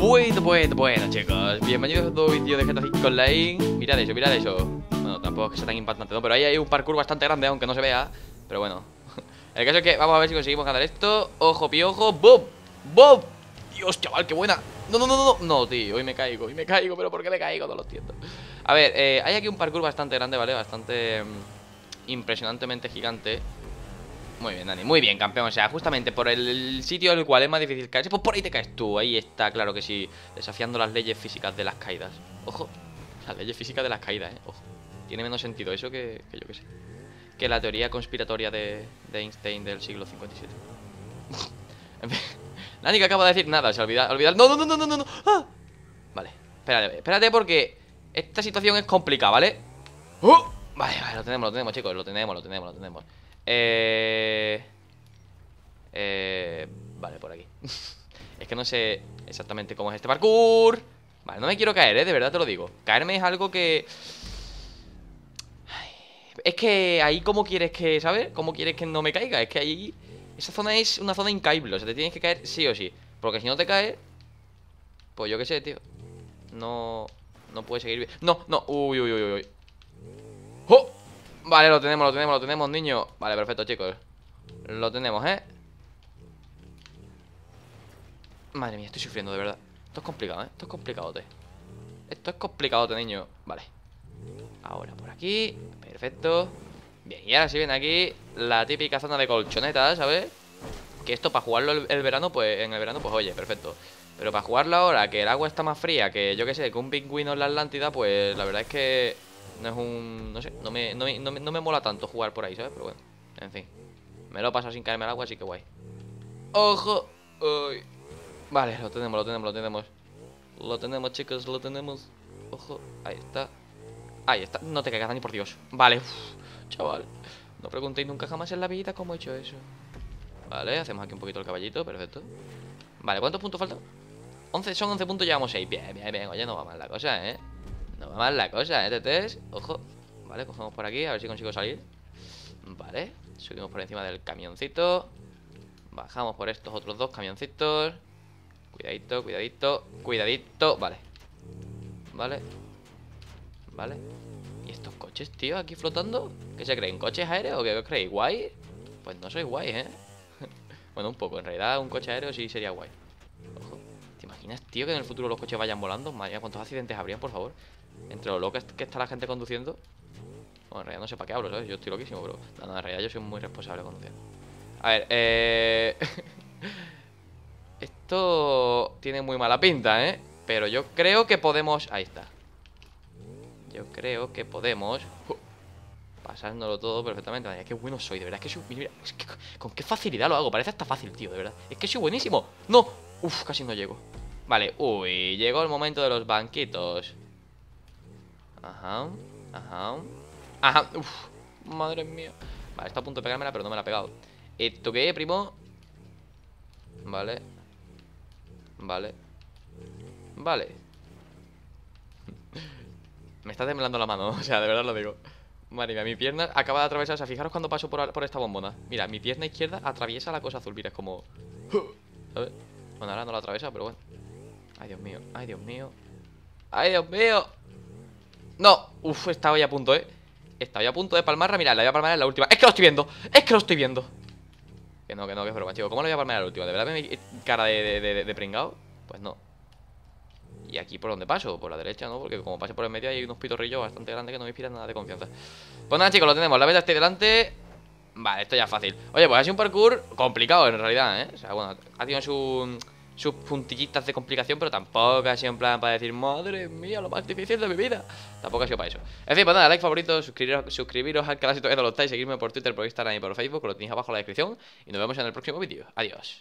Bueno, bueno, bueno, chicos. Bienvenidos a otro vídeo de GTA Online. Mirad eso, mirad eso. Bueno, tampoco es que sea tan impactante, ¿no? Pero ahí hay un parkour bastante grande, aunque no se vea. Pero bueno. El caso es que vamos a ver si conseguimos ganar esto. Ojo, piojo. ¡Bob! ¡Bob! Dios, chaval, qué buena. No, no, no, no. No, tío, hoy me caigo, hoy me caigo. Pero ¿por qué le caigo? No lo entiendo. A ver, eh, hay aquí un parkour bastante grande, ¿vale? Bastante... Mm, impresionantemente gigante. Muy bien, Dani, muy bien, campeón. O sea, justamente por el sitio en el cual es más difícil caerse, pues por ahí te caes tú. Ahí está, claro que sí, desafiando las leyes físicas de las caídas. Ojo, las leyes físicas de las caídas, ¿eh? Ojo. Tiene menos sentido eso que, que yo que sé. Que la teoría conspiratoria de, de Einstein del siglo 57. en Dani que acaba de decir nada, se olvida, olvidar. No, no, no, no, no, no. ¡Ah! Vale, espérate, espérate porque esta situación es complicada, ¿vale? ¡Oh! Vale, vale, lo tenemos, lo tenemos, chicos, lo tenemos, lo tenemos, lo tenemos. Eh... Eh... Vale, por aquí Es que no sé exactamente cómo es este parkour Vale, no me quiero caer, ¿eh? De verdad te lo digo Caerme es algo que... es que ahí como quieres que, ¿sabes? ¿Cómo quieres que no me caiga? Es que ahí... Esa zona es una zona incaíble O sea, te tienes que caer sí o sí Porque si no te caes... Pues yo qué sé, tío No... No puede seguir... No, no Uy, uy, uy, uy ¡Oh! Vale, lo tenemos, lo tenemos, lo tenemos, niño Vale, perfecto, chicos Lo tenemos, ¿eh? Madre mía, estoy sufriendo, de verdad Esto es complicado, ¿eh? Esto es complicado complicadote Esto es complicadote, niño Vale Ahora por aquí Perfecto Bien, y ahora si viene aquí La típica zona de colchoneta, ¿sabes? Que esto para jugarlo el, verano, pues en el verano, pues oye, perfecto Pero para jugarlo ahora, que el agua está más fría Que yo qué sé, que un pingüino en la Atlántida Pues la verdad es que no es un... No sé, no me, mola tanto jugar por ahí, ¿sabes? Pero bueno, en fin. Me lo paso sin caerme al agua, así que guay. ¡Ojo! Vale, lo tenemos, lo tenemos, lo tenemos. Lo tenemos, chicos, lo tenemos. Ojo, ahí está. Ahí está. No te caigas, ni por Dios. Vale, chaval. No preguntéis nunca jamás en la vida cómo he hecho eso. Vale, hacemos aquí un poquito el caballito, perfecto. Vale, ¿cuántos puntos faltan? 11, son 11 puntos, llevamos 6. Bien, bien, bien. Oye, no va mal la cosa, ¿eh? No va mal la cosa, ¿eh, TTS? Ojo. Vale, cogemos por aquí, a ver si consigo salir. Vale, subimos por encima del camioncito. Bajamos por estos otros dos camioncitos. Cuidadito, cuidadito, cuidadito. Vale. Vale. Vale. ¿Y estos coches, tío, aquí flotando? ¿Qué se creen? ¿Coches aéreos o qué os creéis? ¿Guay? Pues no soy guay, ¿eh? bueno, un poco. En realidad, un coche aéreo sí sería guay imaginas, tío, que en el futuro los coches vayan volando? Madre mía, ¿cuántos accidentes habrían, por favor? Entre lo locos que está la gente conduciendo. Bueno, en realidad no sé para qué hablo, ¿sabes? Yo estoy loquísimo, pero no, no, en realidad yo soy muy responsable conduciendo. A ver, eh... Esto tiene muy mala pinta, ¿eh? Pero yo creo que podemos... Ahí está. Yo creo que podemos... pasándolo todo perfectamente. Madre mía, qué bueno soy, de verdad. Es que soy... Mira, es con qué facilidad lo hago. Parece hasta fácil, tío, de verdad. Es que soy buenísimo. No. Uf, casi no llego. Vale, uy, llegó el momento de los banquitos Ajá, ajá Ajá, uff, madre mía Vale, está a punto de pegármela, pero no me la ha pegado ¿Esto eh, qué, primo? Vale Vale Vale Me está temblando la mano, o sea, de verdad lo digo Madre mía, mi pierna acaba de atravesar O sea, fijaros cuando paso por, esta bombona Mira, mi pierna izquierda atraviesa la cosa azul Mira, es como... ¿Sabes? Bueno, ahora no la atraviesa, pero bueno Ay, Dios mío, ay, Dios mío ¡Ay, Dios mío! ¡No! Uf, estaba ya a punto, ¿eh? Estaba ya a punto de palmarla, mirad, la voy a palmar en la última ¡Es que lo estoy viendo! ¡Es que lo estoy viendo! Que no, que no, que es broma, chicos. ¿Cómo lo voy a palmar en la última? ¿De verdad me cara de, pringado? Pues no ¿Y aquí por dónde paso? Por la derecha, ¿no? Porque como pase por el medio hay unos pitorrillos bastante grandes que no me inspiran nada de confianza Pues nada, chicos, lo tenemos La verdad está delante Vale, esto ya es fácil Oye, pues ha sido un parkour complicado en realidad, ¿eh? O sea, bueno, ha tenido su sus puntillitas de complicación, pero tampoco ha sido en plan para decir, madre mía, lo más difícil de mi vida. Tampoco ha sido para eso. En fin, pues nada, like favorito, suscribiros, suscribiros al canal si todavía no lo estáis, seguirme por Twitter, por Instagram y por Facebook, lo tenéis abajo en la descripción. Y nos vemos en el próximo vídeo. Adiós.